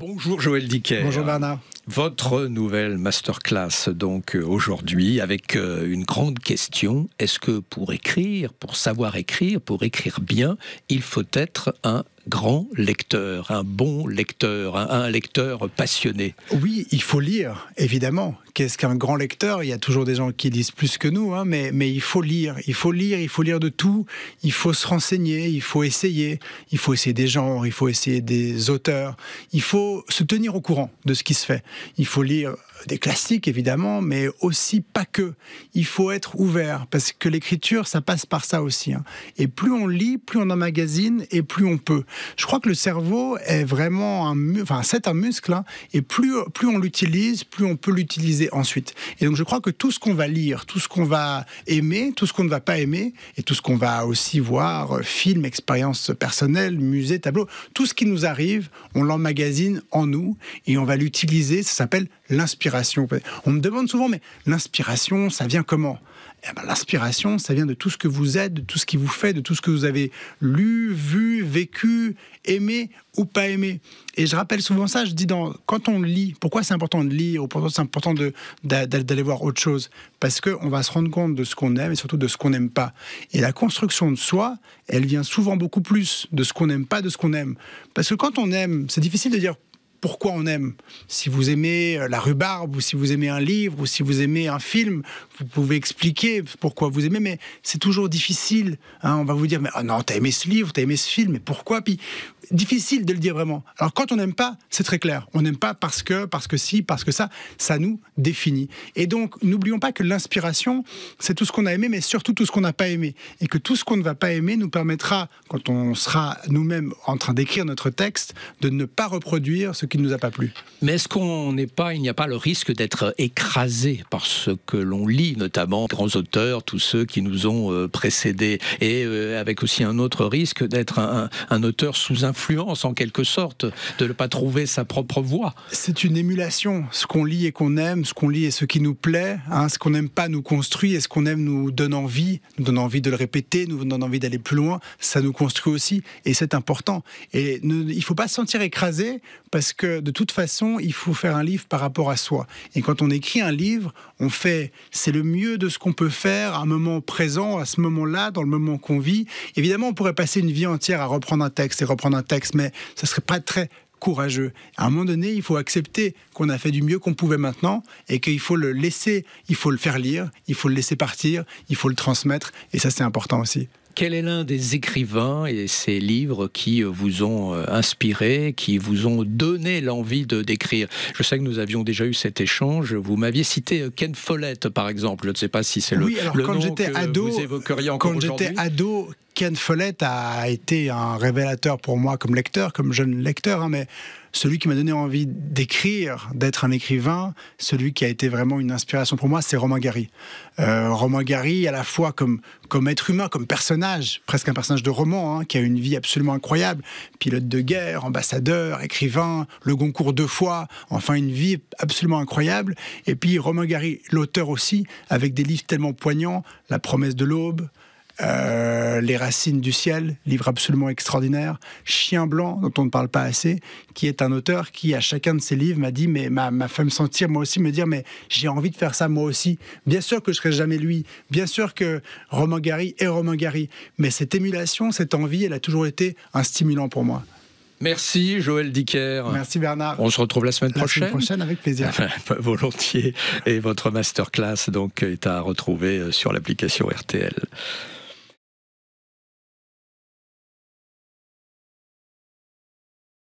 Bonjour Joël Dicker. Bonjour Bernard. Votre nouvelle masterclass, donc euh, aujourd'hui, avec euh, une grande question. Est-ce que pour écrire, pour savoir écrire, pour écrire bien, il faut être un grand lecteur, un bon lecteur, un, lecteur passionné Oui, il faut lire, évidemment. Qu'est-ce qu'un grand lecteur Il y a toujours des gens qui lisent plus que nous, hein, mais, mais il faut lire, il faut lire, il faut lire de tout, il faut se renseigner, il faut essayer, il faut essayer des genres, il faut essayer des auteurs, il faut se tenir au courant de ce qui se fait. Il faut lire des classiques, évidemment, mais aussi pas que. Il faut être ouvert, parce que l'écriture, ça passe par ça aussi. Hein. Et plus on lit, plus on emmagasine, et plus on peut. Je crois que le cerveau est vraiment un, enfin c'est un muscle, hein, et plus plus on l'utilise, plus on peut l'utiliser ensuite. Et donc je crois que tout ce qu'on va lire, tout ce qu'on va aimer, tout ce qu'on ne va pas aimer, et tout ce qu'on va aussi voir, euh, films, expériences personnelles, musées, tableaux, tout ce qui nous arrive, on l'emmagasine en nous et on va l'utiliser. Ça s'appelle l'inspiration. On me demande souvent, mais l'inspiration, ça vient comment eh ben, L'inspiration, ça vient de tout ce que vous êtes, de tout ce qui vous fait, de tout ce que vous avez lu, vu, vécu, aimé ou pas aimé. Et je rappelle souvent ça, je dis dans, quand on lit, pourquoi c'est important de lire, ou pourquoi c'est important d'aller voir autre chose Parce que on va se rendre compte de ce qu'on aime et surtout de ce qu'on n'aime pas. Et la construction de soi, elle vient souvent beaucoup plus de ce qu'on n'aime pas, de ce qu'on aime. Parce que quand on aime, c'est difficile de dire pourquoi on aime. Si vous aimez euh, la rhubarbe, ou si vous aimez un livre, ou si vous aimez un film, vous pouvez expliquer pourquoi vous aimez, mais c'est toujours difficile. Hein. On va vous dire, mais ah non, t'as aimé ce livre, t'as aimé ce film, mais pourquoi Puis difficile de le dire vraiment. Alors quand on n'aime pas, c'est très clair. On n'aime pas parce que, parce que si, parce que ça, ça nous définit. Et donc n'oublions pas que l'inspiration, c'est tout ce qu'on a aimé, mais surtout tout ce qu'on n'a pas aimé. Et que tout ce qu'on ne va pas aimer nous permettra, quand on sera nous-mêmes en train d'écrire notre texte, de ne pas reproduire ce qui ne nous a pas plu. Mais est-ce qu'on n'est pas, il n'y a pas le risque d'être écrasé par ce que l'on lit, notamment les grands auteurs, tous ceux qui nous ont euh, précédés, et euh, avec aussi un autre risque d'être un, un auteur sous influence influence en quelque sorte de ne pas trouver sa propre voie. C'est une émulation. Ce qu'on lit et qu'on aime, ce qu'on lit et ce qui nous plaît, hein, ce qu'on n'aime pas nous construit et ce qu'on aime nous donne envie, nous donne envie de le répéter, nous donne envie d'aller plus loin. Ça nous construit aussi et c'est important. Et il ne faut pas se sentir écrasé parce que de toute façon, il faut faire un livre par rapport à soi. Et quand on écrit un livre, on fait, c'est le mieux de ce qu'on peut faire à un moment présent, à ce moment-là, dans le moment qu'on vit. Évidemment, on pourrait passer une vie entière à reprendre un texte et reprendre un texte, mais ce serait pas très courageux. À un moment donné, il faut accepter qu'on a fait du mieux qu'on pouvait maintenant et qu'il faut le laisser, il faut le faire lire, il faut le laisser partir, il faut le transmettre et ça c'est important aussi. Quel est l'un des écrivains et ses livres qui euh, vous ont euh, inspiré, qui vous ont donné l'envie de d'écrire Je sais que nous avions déjà eu cet échange. Vous m'aviez cité euh, Ken Follett, par exemple. Je ne sais pas si c'est le, quand nom que vous évoqueriez encore Quand j'étais ado, Ken Follett a été un révélateur pour moi comme lecteur, comme jeune lecteur, hein, mais celui qui m'a donné envie d'écrire, d'être un écrivain, celui qui a été vraiment une inspiration pour moi, c'est Romain Gary. Euh, Romain Gary, à la fois comme, être humain, comme personnage, presque un personnage de roman, hein, qui a une vie absolument incroyable, pilote de guerre, ambassadeur, écrivain, le Goncourt deux fois, enfin une vie absolument incroyable. Et puis Romain Gary, l'auteur aussi, avec des livres tellement poignants, La promesse de l'aube, euh, Les Racines du Ciel, livre absolument extraordinaire, Chien Blanc, dont on ne parle pas assez, qui est un auteur qui, à chacun de ses livres, m'a dit, mais m'a fait me sentir, moi aussi, me dire, mais j'ai envie de faire ça moi aussi. Bien sûr que je serai jamais lui, bien sûr que Roman Gary est Roman Gary, mais cette émulation, cette envie, elle a toujours été un stimulant pour moi. Merci Joël Dicker. Merci Bernard. On se retrouve la semaine prochaine. prochaine avec plaisir. Volontiers. Et votre masterclass donc est à retrouver euh, sur l'application RTL.